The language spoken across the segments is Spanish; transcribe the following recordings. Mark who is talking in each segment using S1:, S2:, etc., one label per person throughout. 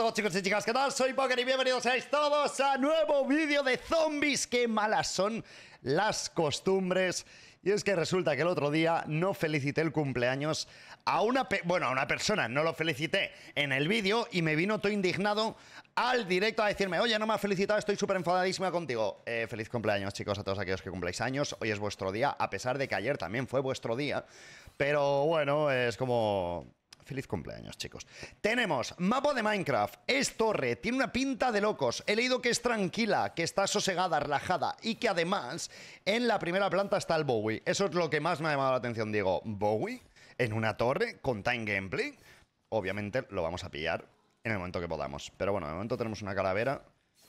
S1: todos chicos y chicas, ¿qué tal? Soy Poker y bienvenidos todos a este nuevo vídeo de zombies. Qué malas son las costumbres. Y es que resulta que el otro día no felicité el cumpleaños a una, bueno, a una persona, no lo felicité en el vídeo y me vino todo indignado al directo a decirme, oye, no me ha felicitado, estoy súper enfadadísima contigo. Eh, feliz cumpleaños, chicos, a todos aquellos que cumpláis años. Hoy es vuestro día, a pesar de que ayer también fue vuestro día. Pero bueno, es como Feliz cumpleaños, chicos. Tenemos mapa de Minecraft. Es torre, tiene una pinta de locos. He leído que es tranquila, que está sosegada, relajada y que además en la primera planta está el Bowie. Eso es lo que más me ha llamado la atención. Digo, ¿Bowie? ¿En una torre? ¿Con time gameplay? Obviamente lo vamos a pillar en el momento que podamos. Pero bueno, de momento tenemos una calavera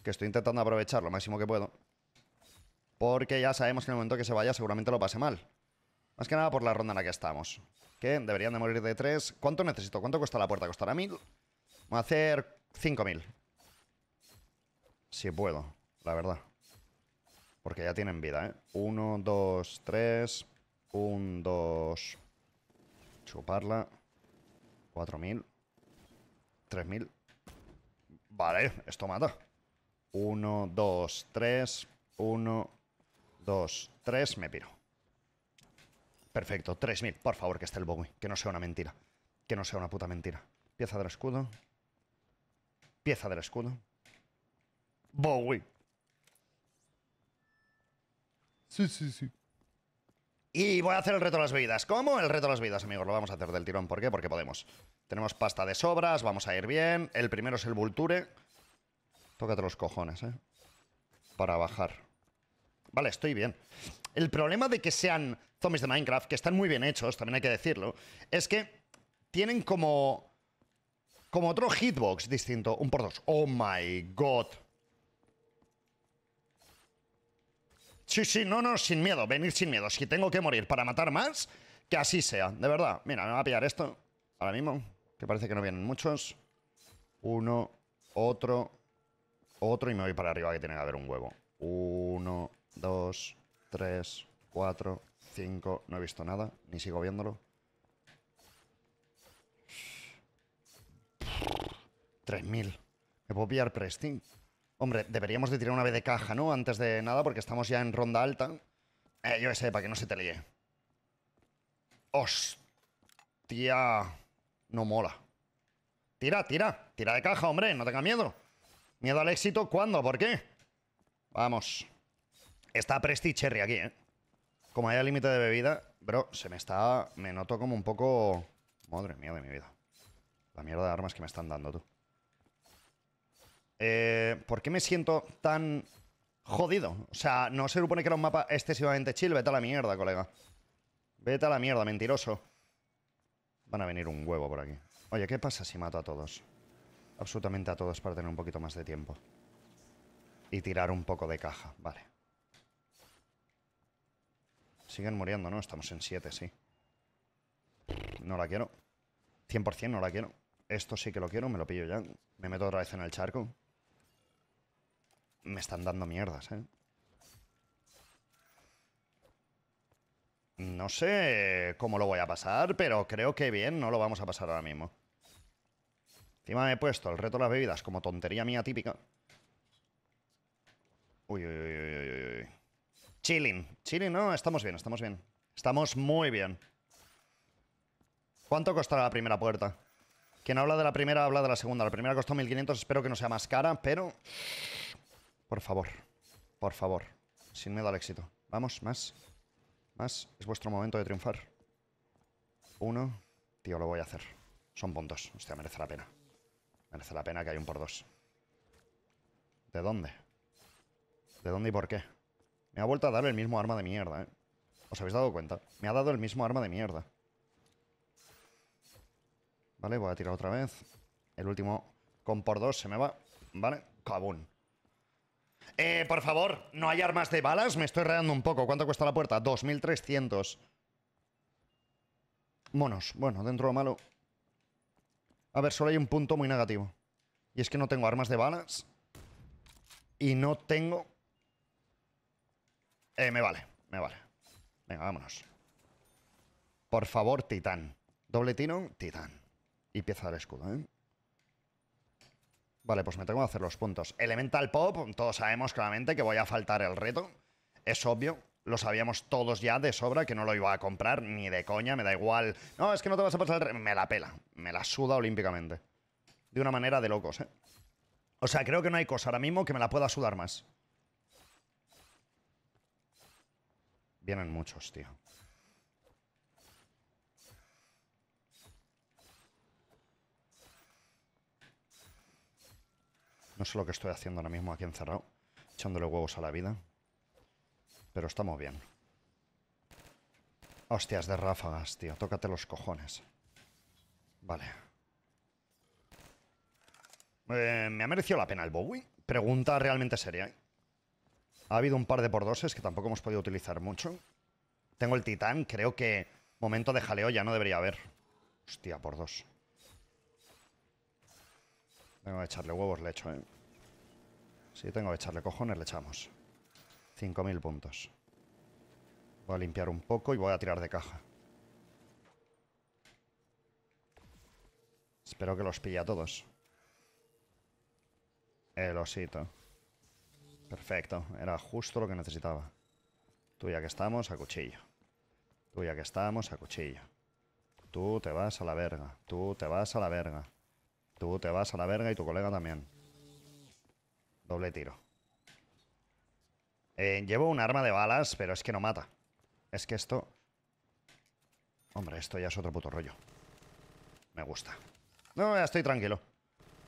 S1: que estoy intentando aprovechar lo máximo que puedo. Porque ya sabemos que en el momento que se vaya seguramente lo pase mal. Más que nada por la ronda en la que estamos. Que deberían de morir de 3. ¿Cuánto necesito? ¿Cuánto cuesta la puerta? ¿Costará 1000? Voy a hacer 5000. Si puedo, la verdad. Porque ya tienen vida, ¿eh? 1, 2, 3. 1, 2. Chuparla. 4000. 3000. Vale, esto mata. 1, 2, 3. 1, 2, 3. Me piro. Perfecto, 3.000. Por favor, que esté el Bowie. Que no sea una mentira. Que no sea una puta mentira. Pieza del escudo. Pieza del escudo. Bowie. Sí, sí, sí. Y voy a hacer el reto de las vidas. ¿Cómo? El reto de las vidas, amigos. Lo vamos a hacer del tirón. ¿Por qué? Porque podemos. Tenemos pasta de sobras, vamos a ir bien. El primero es el Vulture. Tócate los cojones, ¿eh? Para bajar. Vale, estoy bien. El problema de que sean zombies de Minecraft, que están muy bien hechos, también hay que decirlo, es que tienen como. como otro hitbox distinto. Un por dos. Oh my god. Sí, sí, no, no, sin miedo, venir sin miedo. Si tengo que morir para matar más, que así sea, de verdad. Mira, me va a pillar esto ahora mismo, que parece que no vienen muchos. Uno, otro, otro y me voy para arriba que tiene que haber un huevo. Uno, dos, Tres, cuatro, cinco... No he visto nada, ni sigo viéndolo. 3000. Me puedo pillar Presting. Hombre, deberíamos de tirar una vez de caja, ¿no? Antes de nada, porque estamos ya en ronda alta. Eh, yo sé, para que no se te os tía No mola. Tira, tira. Tira de caja, hombre. No tenga miedo. Miedo al éxito, ¿cuándo? ¿Por qué? Vamos. Está Presti Cherry aquí, ¿eh? Como haya límite de bebida, bro, se me está... Me noto como un poco... Madre mía de mi vida. La mierda de armas que me están dando, tú. Eh, ¿Por qué me siento tan jodido? O sea, no se supone que era un mapa excesivamente chill. Vete a la mierda, colega. Vete a la mierda, mentiroso. Van a venir un huevo por aquí. Oye, ¿qué pasa si mato a todos? Absolutamente a todos para tener un poquito más de tiempo. Y tirar un poco de caja, vale. Siguen muriendo, ¿no? Estamos en 7, sí. No la quiero. 100% no la quiero. Esto sí que lo quiero, me lo pillo ya. Me meto otra vez en el charco. Me están dando mierdas, ¿eh? No sé cómo lo voy a pasar, pero creo que bien no lo vamos a pasar ahora mismo. Encima me he puesto el reto de las bebidas como tontería mía típica. Uy, uy, uy, uy, Chilling. Chilling, no, estamos bien, estamos bien. Estamos muy bien. ¿Cuánto costará la primera puerta? Quien habla de la primera habla de la segunda. La primera costó 1500, espero que no sea más cara, pero... Por favor, por favor. Sin miedo al éxito. Vamos, más. Más. Es vuestro momento de triunfar. Uno. Tío, lo voy a hacer. Son puntos. Hostia, merece la pena. Merece la pena que hay un por dos. ¿De dónde? ¿De dónde y por qué? Me ha vuelto a dar el mismo arma de mierda, ¿eh? ¿Os habéis dado cuenta? Me ha dado el mismo arma de mierda. Vale, voy a tirar otra vez. El último con por dos se me va. Vale, cabún. Eh, por favor, ¿no hay armas de balas? Me estoy reando un poco. ¿Cuánto cuesta la puerta? 2.300. Monos. Bueno, dentro lo malo. A ver, solo hay un punto muy negativo. Y es que no tengo armas de balas. Y no tengo eh, me vale, me vale. Venga, vámonos. Por favor, titán. Doble tino, titán. Y pieza del escudo, ¿eh? Vale, pues me tengo que hacer los puntos. Elemental Pop, todos sabemos claramente que voy a faltar el reto. Es obvio, lo sabíamos todos ya de sobra que no lo iba a comprar ni de coña, me da igual. No, es que no te vas a pasar el reto. Me la pela, me la suda olímpicamente. De una manera de locos, ¿eh? O sea, creo que no hay cosa ahora mismo que me la pueda sudar más. Vienen muchos, tío. No sé lo que estoy haciendo ahora mismo aquí encerrado, echándole huevos a la vida. Pero estamos bien. Hostias de ráfagas, tío. Tócate los cojones. Vale. Eh, ¿Me ha merecido la pena el Bowie? Pregunta realmente seria. ¿eh? Ha habido un par de por doses que tampoco hemos podido utilizar mucho. Tengo el titán, creo que momento de jaleo ya no debería haber. Hostia, por dos. Tengo que echarle huevos, le echo, ¿eh? Sí, tengo que echarle cojones, le echamos. 5.000 puntos. Voy a limpiar un poco y voy a tirar de caja. Espero que los pille a todos. El osito. Perfecto, era justo lo que necesitaba. Tú ya que estamos, a cuchillo. Tú ya que estamos, a cuchillo. Tú te vas a la verga. Tú te vas a la verga. Tú te vas a la verga y tu colega también. Doble tiro. Eh, llevo un arma de balas, pero es que no mata. Es que esto... Hombre, esto ya es otro puto rollo. Me gusta. No, ya estoy tranquilo.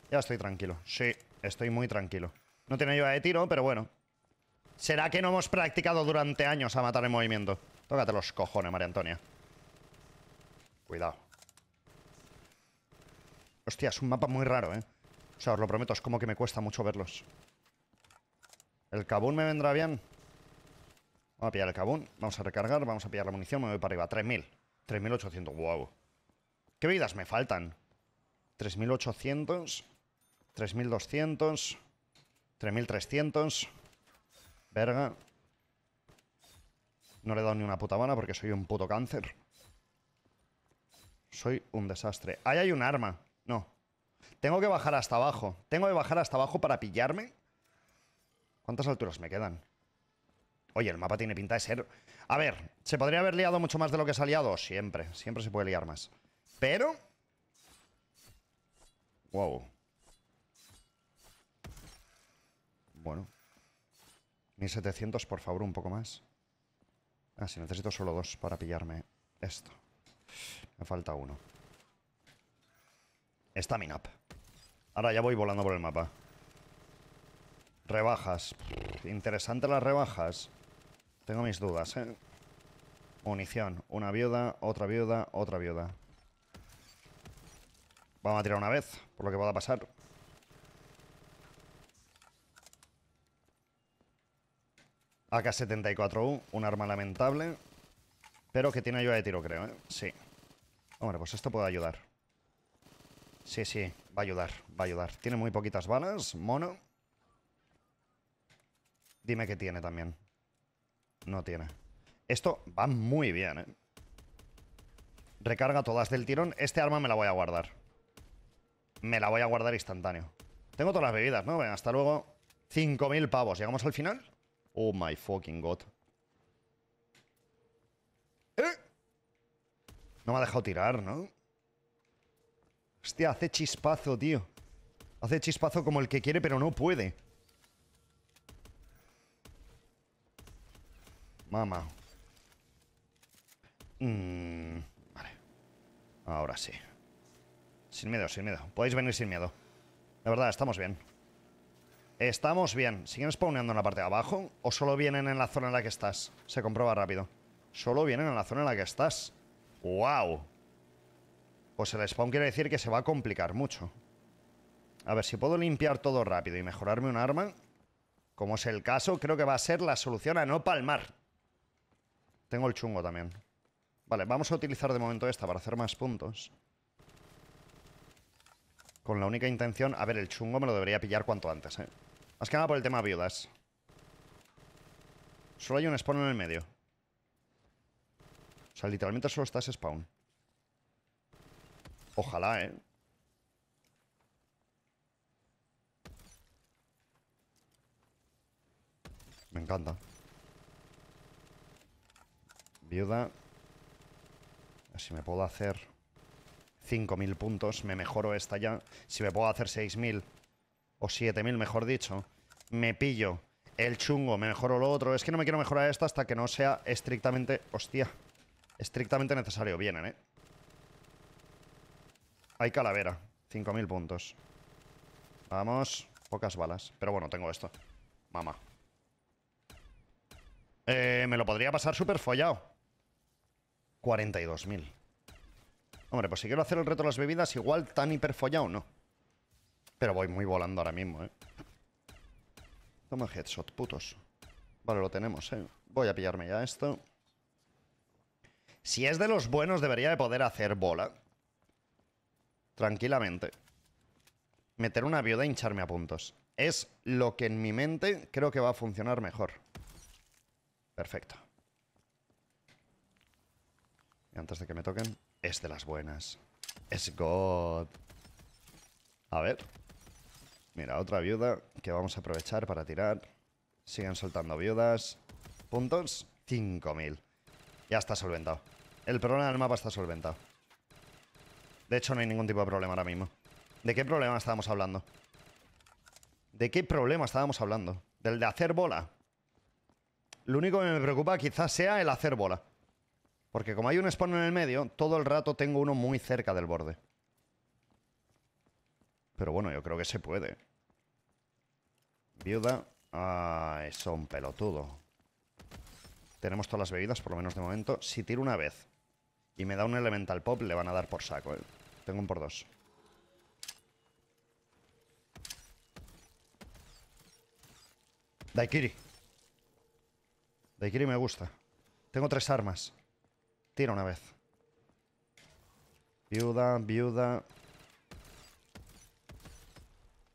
S1: Ya estoy tranquilo. Sí, estoy muy tranquilo. No tiene ayuda de tiro, pero bueno. ¿Será que no hemos practicado durante años a matar en movimiento? Tócate los cojones, María Antonia. Cuidado. Hostia, es un mapa muy raro, ¿eh? O sea, os lo prometo, es como que me cuesta mucho verlos. ¿El cabún me vendrá bien? Vamos a pillar el cabún. vamos a recargar, vamos a pillar la munición, me voy para arriba. 3.000. 3.800, wow. ¿Qué vidas me faltan? 3.800. 3.200. 3300. Verga. No le he dado ni una puta bala porque soy un puto cáncer. Soy un desastre. Ahí hay un arma. No. Tengo que bajar hasta abajo. Tengo que bajar hasta abajo para pillarme. ¿Cuántas alturas me quedan? Oye, el mapa tiene pinta de ser... A ver, ¿se podría haber liado mucho más de lo que se ha liado? Siempre, siempre se puede liar más. Pero... Wow. Bueno. 1700, por favor, un poco más. Ah, sí, necesito solo dos para pillarme esto. Me falta uno. Stamina up. Ahora ya voy volando por el mapa. Rebajas. interesante las rebajas. Tengo mis dudas, ¿eh? Munición. Una viuda, otra viuda, otra viuda. Vamos a tirar una vez, por lo que pueda pasar. AK-74U, un arma lamentable. Pero que tiene ayuda de tiro, creo, ¿eh? Sí. Hombre, pues esto puede ayudar. Sí, sí, va a ayudar, va a ayudar. Tiene muy poquitas balas, mono. Dime qué tiene también. No tiene. Esto va muy bien, ¿eh? Recarga todas del tirón. Este arma me la voy a guardar. Me la voy a guardar instantáneo. Tengo todas las bebidas, ¿no? hasta luego. 5.000 pavos. ¿Llegamos al final? Oh my fucking god. ¿Eh? No me ha dejado tirar, ¿no? Hostia, hace chispazo, tío. Hace chispazo como el que quiere, pero no puede. Mamá. Mm, vale. Ahora sí. Sin miedo, sin miedo. Podéis venir sin miedo. La verdad, estamos bien. Estamos bien. ¿Siguen spawneando en la parte de abajo o solo vienen en la zona en la que estás? Se comprueba rápido. Solo vienen en la zona en la que estás. ¡Wow! Pues el spawn quiere decir que se va a complicar mucho. A ver, si puedo limpiar todo rápido y mejorarme un arma, como es el caso, creo que va a ser la solución a no palmar. Tengo el chungo también. Vale, vamos a utilizar de momento esta para hacer más puntos. Con la única intención... A ver, el chungo me lo debería pillar cuanto antes, ¿eh? Más que nada por el tema viudas. Solo hay un spawn en el medio. O sea, literalmente solo está ese spawn. Ojalá, ¿eh? Me encanta. Viuda. Si me puedo hacer 5.000 puntos, me mejoro esta ya. Si me puedo hacer 6.000 o 7.000, mejor dicho, me pillo el chungo, me mejoro lo otro. Es que no me quiero mejorar esta hasta que no sea estrictamente... Hostia. Estrictamente necesario. Vienen, ¿eh? Hay calavera. 5.000 puntos. Vamos. Pocas balas. Pero bueno, tengo esto. Mamá. Eh, me lo podría pasar súper follado. 42.000. Hombre, pues si quiero hacer el reto de las bebidas, igual tan follado no. Pero voy muy volando ahora mismo, ¿eh? Toma headshot, putos. Vale, lo tenemos, eh. Voy a pillarme ya esto. Si es de los buenos, debería de poder hacer bola. Tranquilamente. Meter una viuda e hincharme a puntos. Es lo que en mi mente creo que va a funcionar mejor. Perfecto. Y antes de que me toquen, es de las buenas. Es God. A ver. Mira, otra viuda que vamos a aprovechar para tirar. Siguen soltando viudas. Puntos, 5.000. Ya está solventado. El problema del mapa está solventado. De hecho, no hay ningún tipo de problema ahora mismo. ¿De qué problema estábamos hablando? ¿De qué problema estábamos hablando? ¿Del de hacer bola? Lo único que me preocupa quizás sea el hacer bola. Porque como hay un spawn en el medio, todo el rato tengo uno muy cerca del borde. Pero bueno, yo creo que se puede. Viuda. Eso, un pelotudo. Tenemos todas las bebidas, por lo menos de momento. Si tiro una vez y me da un elemental pop, le van a dar por saco, eh. Tengo un por dos. Daikiri. Daikiri me gusta. Tengo tres armas. Tira una vez. Viuda, viuda.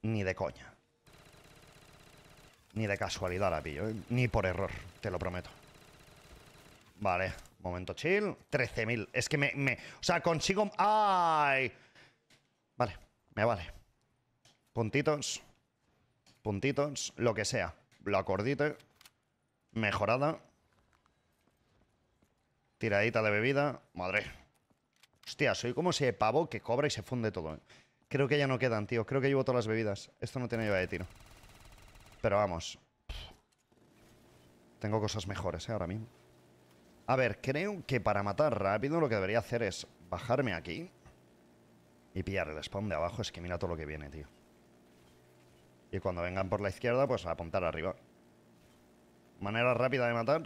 S1: Ni de coña. Ni de casualidad la pillo, ¿eh? Ni por error, te lo prometo. Vale, momento chill. 13.000. Es que me, O sea, consigo... ¡Ay! Vale, me vale. Puntitos. Puntitos. Lo que sea. Lo acordite. Mejorada. Tiradita de bebida. Madre. Hostia, soy como ese pavo que cobra y se funde todo. ¿eh? Creo que ya no quedan, tío. Creo que llevo todas las bebidas. Esto no tiene lleva de tiro. Pero vamos. Tengo cosas mejores, ¿eh? Ahora mismo. A ver, creo que para matar rápido lo que debería hacer es bajarme aquí. Y pillar el spawn de abajo. Es que mira todo lo que viene, tío. Y cuando vengan por la izquierda, pues apuntar arriba. Manera rápida de matar.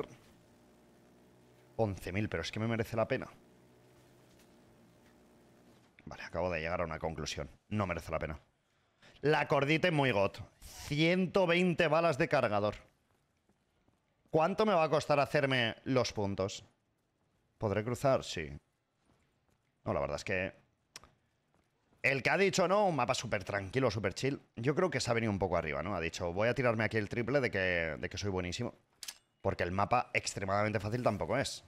S1: 11.000, pero es que me merece la pena acabo de llegar a una conclusión. No merece la pena. La cordita es muy got. 120 balas de cargador. ¿Cuánto me va a costar hacerme los puntos? ¿Podré cruzar? Sí. No, la verdad es que... El que ha dicho no, un mapa súper tranquilo, súper chill. Yo creo que se ha venido un poco arriba, ¿no? Ha dicho, voy a tirarme aquí el triple de que, soy buenísimo. Porque el mapa extremadamente fácil tampoco es.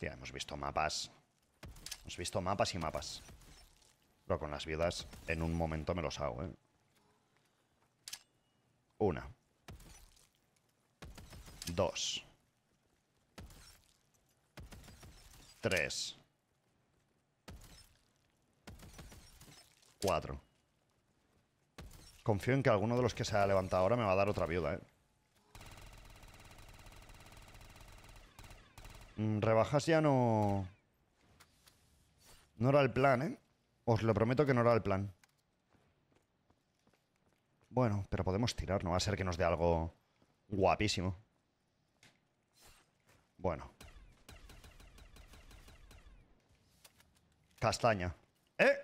S1: Ya hemos visto mapas Hemos visto mapas y mapas. Pero con las viudas en un momento me los hago, ¿eh? Una. Dos. Tres. Cuatro. Confío en que alguno de los que se ha levantado ahora me va a dar otra viuda, ¿eh? Mm, rebajas ya no... No era el plan, ¿eh? Os lo prometo que no era el plan. Bueno, pero podemos tirar, no va a ser que nos dé algo guapísimo. Bueno. Castaña. ¡Eh!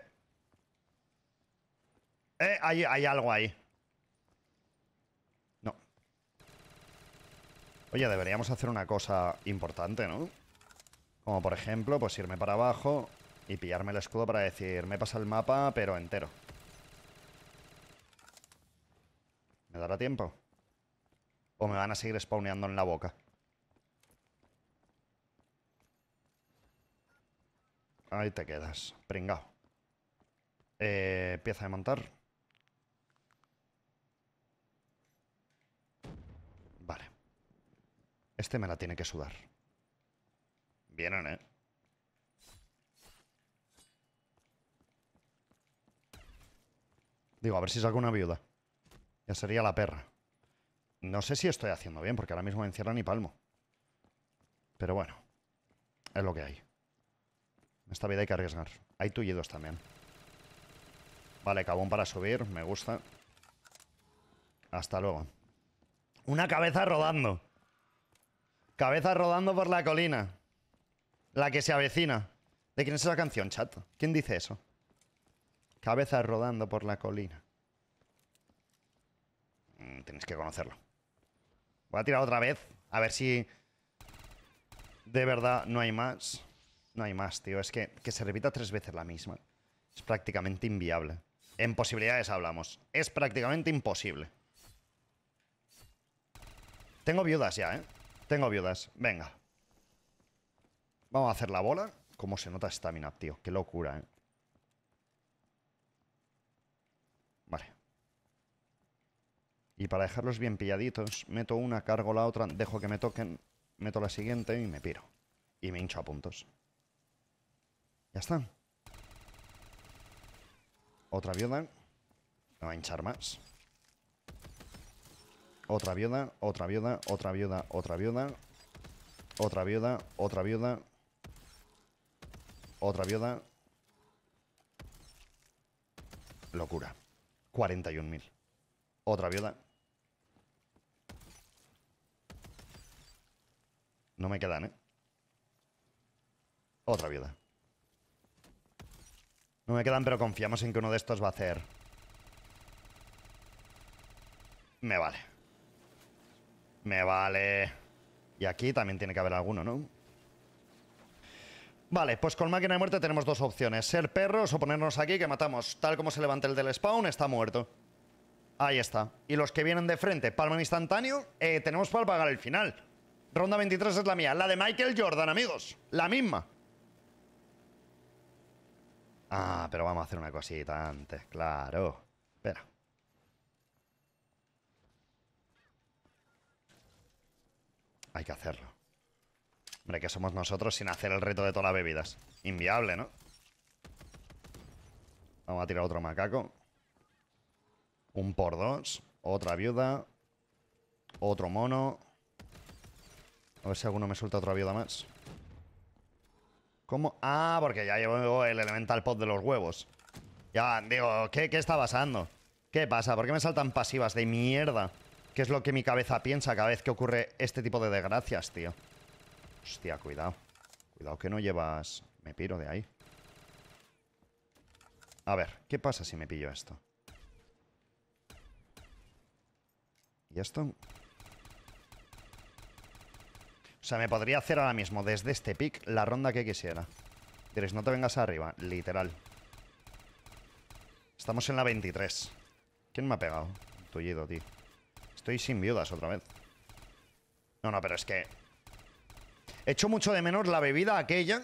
S1: ¡Eh! Hay, algo ahí. No. Oye, deberíamos hacer una cosa importante, ¿no? Como por ejemplo, pues irme para abajo, y pillarme el escudo para decir, me pasa el mapa, pero entero. ¿Me dará tiempo? ¿O me van a seguir spawneando en la boca? Ahí te quedas, pringao. Eh, pieza de montar. Vale. Este me la tiene que sudar. Vienen, ¿eh? Digo, a ver si saco una viuda. Ya sería la perra. No sé si estoy haciendo bien, porque ahora mismo me encierra ni palmo. Pero bueno, es lo que hay. En esta vida hay que arriesgar. Hay tullidos también. Vale, cabón para subir, me gusta. Hasta luego. Una cabeza rodando. Cabeza rodando por la colina. La que se avecina. ¿De quién es esa canción, chat? ¿Quién dice eso? Cabezas rodando por la colina. Mm, tenéis que conocerlo. Voy a tirar otra vez. A ver si... De verdad, no hay más. No hay más, tío. Es que, se repita tres veces la misma. Es prácticamente inviable. En posibilidades hablamos. Es prácticamente imposible. Tengo viudas ya, ¿eh? Tengo viudas. Venga. Vamos a hacer la bola. Cómo se nota esta mina, tío. Qué locura, ¿eh? Y para dejarlos bien pilladitos, meto una, cargo la otra, dejo que me toquen, meto la siguiente y me piro. Y me hincho a puntos. Ya está. Otra viuda. Me va a hinchar más. Otra viuda, otra viuda, otra viuda, otra viuda. Otra viuda, otra viuda. Otra viuda. Locura. 41.000. Otra viuda. No me quedan, ¿eh? Otra vida. No me quedan, pero confiamos en que uno de estos va a hacer... Me vale. Me vale. Y aquí también tiene que haber alguno, ¿no? Vale, pues con máquina de muerte tenemos dos opciones. Ser perros o ponernos aquí que matamos. Tal como se levanta el del spawn, está muerto. Ahí está. Y los que vienen de frente, palman instantáneo, eh, tenemos para pagar el final. Ronda 23 es la mía. La de Michael Jordan, amigos. La misma. Ah, pero vamos a hacer una cosita antes, claro. Espera. Hay que hacerlo. Hombre, que somos nosotros sin hacer el reto de todas las bebidas. Inviable, ¿no? Vamos a tirar otro macaco. Un por dos. Otra viuda. Otro mono. A ver si alguno me suelta otra viuda más. ¿Cómo? Ah, porque ya llevo el elemental pot de los huevos. Ya, digo, ¿qué, ¿qué, está pasando? ¿Qué pasa? ¿Por qué me saltan pasivas de mierda? ¿Qué es lo que mi cabeza piensa cada vez que ocurre este tipo de desgracias, tío? Hostia, cuidado. Cuidado que no llevas... Me piro de ahí. A ver, ¿qué pasa si me pillo esto? ¿Y esto? O sea, me podría hacer ahora mismo desde este pick la ronda que quisiera. Diréis, no te vengas arriba, literal. Estamos en la 23. ¿Quién me ha pegado? Tullido, tío. Estoy sin viudas otra vez. No, no, pero es que... He hecho mucho de menos la bebida aquella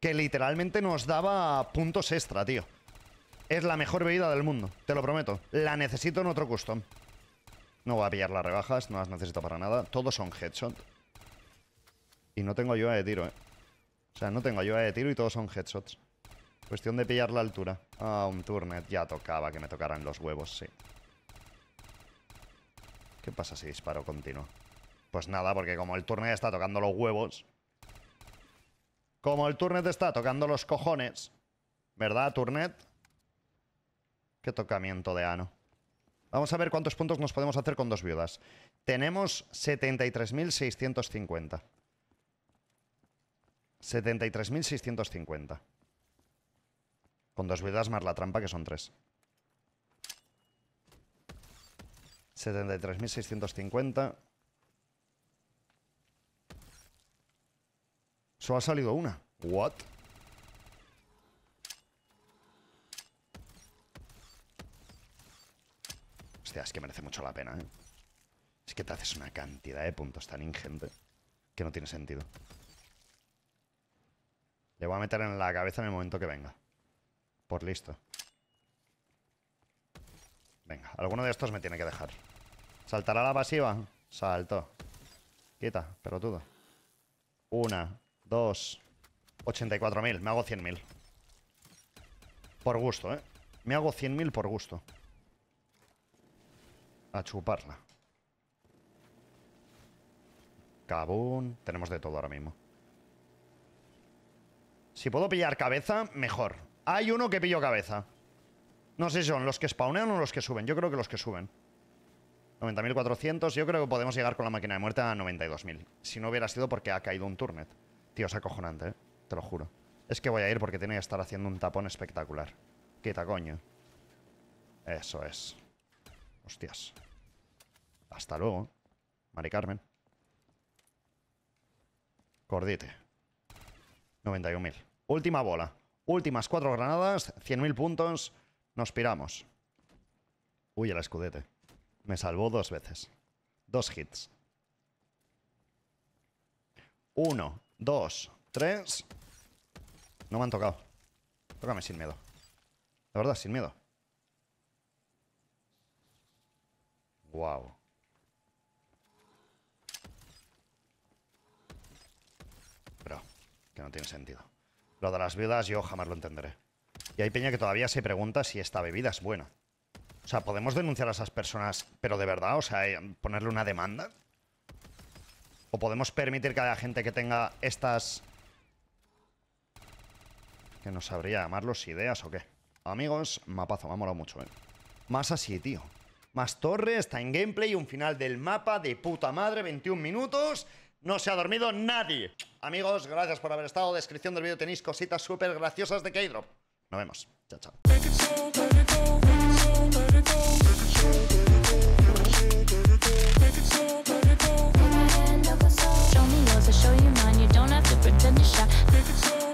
S1: que literalmente nos daba puntos extra, tío. Es la mejor bebida del mundo, te lo prometo. La necesito en otro custom. No voy a pillar las rebajas, no las necesito para nada. Todos son headshot. Y no tengo ayuda de tiro, eh. O sea, no tengo ayuda de tiro y todos son headshots. Cuestión de pillar la altura. Ah, un turnet. Ya tocaba que me tocaran los huevos, sí. ¿Qué pasa si disparo continuo? Pues nada, porque como el turnet está tocando los huevos... Como el turnet está tocando los cojones... ¿Verdad, turnet? Qué tocamiento de ano. Vamos a ver cuántos puntos nos podemos hacer con dos viudas. Tenemos 73.650. 73.650. Con dos vidas más la trampa, que son tres. 73.650. Solo ha salido una. What? Hostia, es que merece mucho la pena, ¿eh? Es que te haces una cantidad de puntos tan ingente que no tiene sentido. Le voy a meter en la cabeza en el momento que venga. Por listo. Venga, alguno de estos me tiene que dejar. ¿Saltará la pasiva? Salto. Quita, pelotudo. Una, dos, 84.000. Me hago 100.000. Por gusto, ¿eh? Me hago 100.000 por gusto. A chuparla. Cabún. Tenemos de todo ahora mismo. Si puedo pillar cabeza, mejor. Hay uno que pillo cabeza. No sé si son los que spawnean o los que suben. Yo creo que los que suben. 90.400. Yo creo que podemos llegar con la máquina de muerte a 92.000. Si no hubiera sido porque ha caído un turnet. Tío, es acojonante, ¿eh? Te lo juro. Es que voy a ir porque tiene que estar haciendo un tapón espectacular. Quita, coño. Eso es. Hostias. Hasta luego, Mari Carmen. Cordite. 91.000. Última bola. Últimas cuatro granadas, 100.000 puntos. Nos piramos. Uy, el escudete. Me salvó dos veces. Dos hits. Uno, dos, tres. No me han tocado. Tócame sin miedo. La verdad, sin miedo. Wow. Bro que no tiene sentido. Lo de las viudas yo jamás lo entenderé. Y hay peña que todavía se pregunta si esta bebida es buena. O sea, ¿podemos denunciar a esas personas, pero de verdad? O sea, eh, ponerle una demanda. ¿O podemos permitir que haya gente que tenga estas... Que no sabría llamarlos ideas o qué? Amigos, mapazo, me ha molado mucho, ¿eh? Más así, tío. Más torre, está en gameplay, un final del mapa de puta madre, 21 minutos... No se ha dormido nadie. Amigos, gracias por haber estado. Descripción del vídeo tenéis cositas súper graciosas de K-Drop. Nos vemos. Chao, chao.